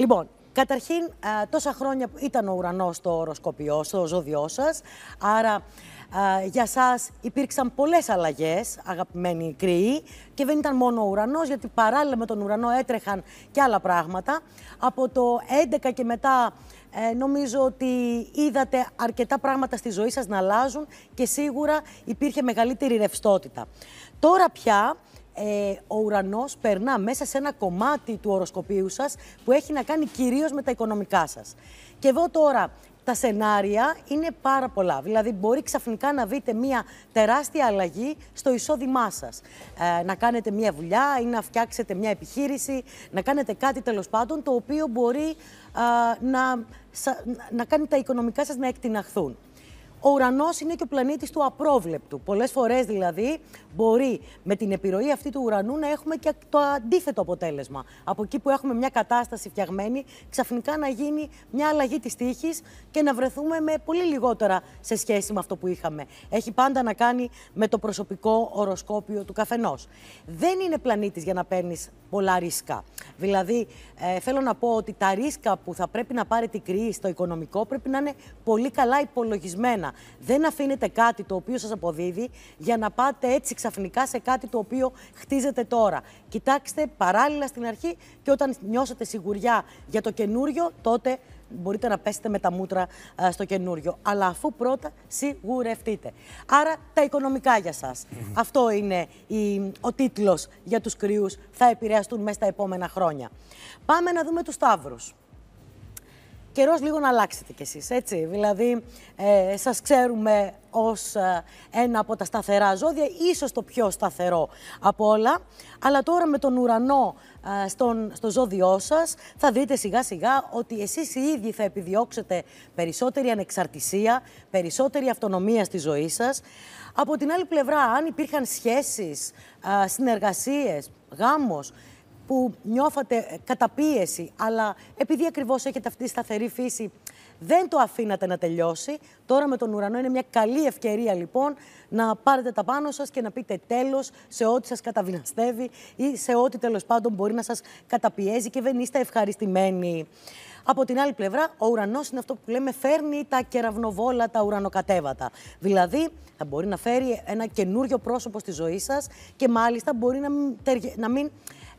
Λοιπόν, καταρχήν, τόσα χρόνια ήταν ο ουρανός στο οροσκοπιό, στο ζώδιό σας, άρα για σας υπήρξαν πολλές αλλαγές, αγαπημένοι κρύοι, και δεν ήταν μόνο ο ουρανός, γιατί παράλληλα με τον ουρανό έτρεχαν και άλλα πράγματα. Από το 11 και μετά ε, νομίζω ότι είδατε αρκετά πράγματα στη ζωή σας να αλλάζουν και σίγουρα υπήρχε μεγαλύτερη ρευστότητα. Τώρα πια ε, ο ουρανός περνά μέσα σε ένα κομμάτι του οροσκοπίου σας που έχει να κάνει κυρίως με τα οικονομικά σας. Και εδώ τώρα τα σενάρια είναι πάρα πολλά. Δηλαδή, μπορεί ξαφνικά να δείτε μια τεράστια αλλαγή στο εισόδημά σας. Ε, να κάνετε μια δουλειά ή να φτιάξετε μια επιχείρηση, να κάνετε κάτι τέλος πάντων το οποίο μπορεί να, να κάνει τα οικονομικά σας να εκτιναχθούν ο ουρανός είναι και ο πλανήτης του απρόβλεπτου. Πολλές φορές δηλαδή μπορεί με την επιρροή αυτή του ουρανού να έχουμε και το αντίθετο αποτέλεσμα. Από εκεί που έχουμε μια κατάσταση φτιαγμένη, ξαφνικά να γίνει μια αλλαγή της τύχης και να βρεθούμε με πολύ λιγότερα σε σχέση με αυτό που είχαμε. Έχει πάντα να κάνει με το προσωπικό οροσκόπιο του καθενός. Δεν είναι πλανήτης για να παίρνεις πολλά ρίσκα. Δηλαδή, ε, θέλω να πω ότι τα ρίσκα που θα πρέπει να πάρει την κρίση στο οικονομικό πρέπει να είναι πολύ καλά υπολογισμένα δεν αφήνετε κάτι το οποίο σας αποδίδει για να πάτε έτσι ξαφνικά σε κάτι το οποίο χτίζετε τώρα. Κοιτάξτε παράλληλα στην αρχή και όταν νιώσετε σιγουριά για το καινούριο τότε μπορείτε να πέσετε με τα μούτρα στο καινούριο. Αλλά αφού πρώτα σιγουρευτείτε. Άρα τα οικονομικά για σας. Αυτό είναι ο τίτλος για τους κρυούς θα επηρεαστούν μέσα στα επόμενα χρόνια. Πάμε να δούμε τους Σταύρους καιρός λίγο να αλλάξετε κι εσείς, έτσι. Δηλαδή, ε, σας ξέρουμε ως ε, ένα από τα σταθερά ζώδια, ίσως το πιο σταθερό από όλα. Αλλά τώρα με τον ουρανό ε, στον, στο ζώδιό σας, θα δείτε σιγά σιγά ότι εσείς οι ίδιοι θα επιδιώξετε περισσότερη ανεξαρτησία, περισσότερη αυτονομία στη ζωή σας. Από την άλλη πλευρά, αν υπήρχαν σχέσεις, ε, συνεργασίες, γάμος, που νιώθατε ε, καταπίεση, αλλά επειδή ακριβώς έχετε αυτή τη σταθερή φύση, δεν το αφήνατε να τελειώσει. Τώρα με τον ουρανό είναι μια καλή ευκαιρία λοιπόν να πάρετε τα πάνω σας και να πείτε τέλος σε ό,τι σας καταβιναστεύει ή σε ό,τι τέλος πάντων μπορεί να σας καταπιέζει και δεν είστε ευχαριστημένοι. Από την άλλη πλευρά, ο ουρανός είναι αυτό που λέμε φέρνει τα κεραυνοβόλα, τα ουρανοκατέβατα. Δηλαδή, θα μπορεί να φέρει ένα καινούριο πρόσωπο στη ζωή σας και μάλιστα μπορεί να μην, να μην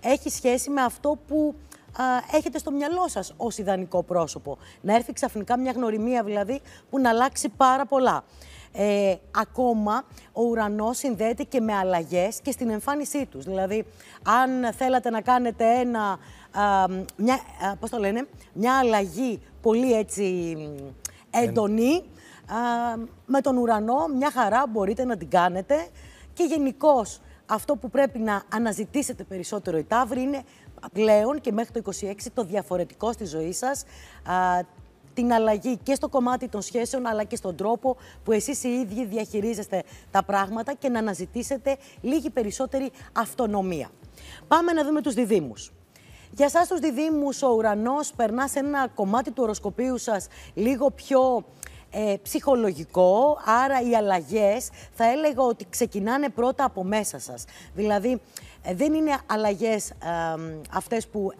έχει σχέση με αυτό που έχετε στο μυαλό σας ως ιδανικό πρόσωπο. Να έρθει ξαφνικά μια γνωριμία δηλαδή που να αλλάξει πάρα πολλά. Ε, ακόμα ο ουρανός συνδέεται και με αλλαγές και στην εμφάνισή τους. Δηλαδή, αν θέλατε να κάνετε ένα, α, μια, το λένε, μια αλλαγή πολύ έτσι έντονη, με τον ουρανό μια χαρά μπορείτε να την κάνετε και γενικώς αυτό που πρέπει να αναζητήσετε περισσότερο η τάβροι είναι πλέον και μέχρι το 26 το διαφορετικό στη ζωή σας, α, την αλλαγή και στο κομμάτι των σχέσεων αλλά και στον τρόπο που εσείς οι ίδιοι διαχειρίζεστε τα πράγματα και να αναζητήσετε λίγη περισσότερη αυτονομία. Πάμε να δούμε τους διδήμους. Για σας τους διδήμους ο ουρανός περνά σε ένα κομμάτι του οροσκοπίου σας λίγο πιο ε, ψυχολογικό, άρα οι αλλαγές θα έλεγα ότι ξεκινάνε πρώτα από μέσα σας. Δηλαδή ε, δεν είναι αλλαγές αυτές που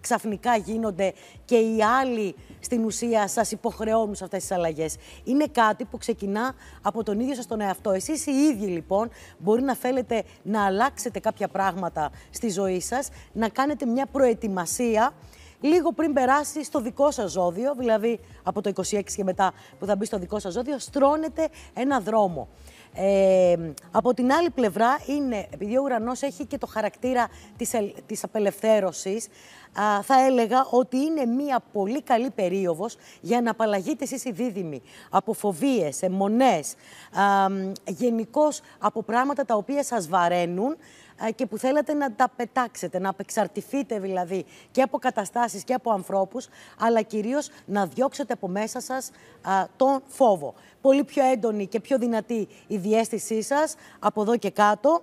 ξαφνικά γίνονται και οι άλλοι στην ουσία σας υποχρεώνουν σε αυτές τις αλλαγές. Είναι κάτι που ξεκινά από τον ίδιο σας τον εαυτό. Εσείς οι ίδιοι λοιπόν μπορεί να θέλετε να αλλάξετε κάποια πράγματα στη ζωή σας, να κάνετε μια προετοιμασία λίγο πριν περάσει στο δικό σας ζώδιο, δηλαδή από το 26 και μετά που θα μπει στο δικό σας ζώδιο, στρώνεται ένα δρόμο. Ε, από την άλλη πλευρά είναι, επειδή ο ουρανός έχει και το χαρακτήρα της, της απελευθέρωσης, α, θα έλεγα ότι είναι μια πολύ καλή περίοδος για να απαλλαγείτε εσείς οι δίδυμοι από φοβίες, αιμονές, γενικώς από πράγματα τα οποία σας βαραίνουν, και που θέλετε να τα πετάξετε, να απεξαρτηθείτε δηλαδή και από καταστάσεις και από ανθρώπους, αλλά κυρίως να διώξετε από μέσα σας τον φόβο. Πολύ πιο έντονη και πιο δυνατή η διέστησή σας από εδώ και κάτω.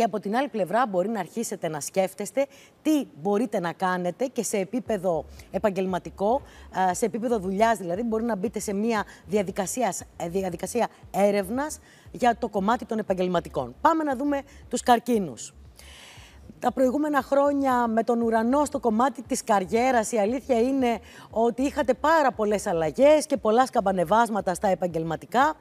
Και από την άλλη πλευρά μπορεί να αρχίσετε να σκέφτεστε τι μπορείτε να κάνετε και σε επίπεδο επαγγελματικό, σε επίπεδο δουλειάς δηλαδή, μπορεί να μπείτε σε μια διαδικασίας, ε, διαδικασία έρευνας για το κομμάτι των επαγγελματικών. Πάμε να δούμε τους καρκίνους. Τα προηγούμενα χρόνια με τον ουρανό στο κομμάτι της καριέρας η αλήθεια είναι ότι είχατε πάρα πολλές αλλαγές και πολλά σκαμπανεβάσματα στα επαγγελματικά.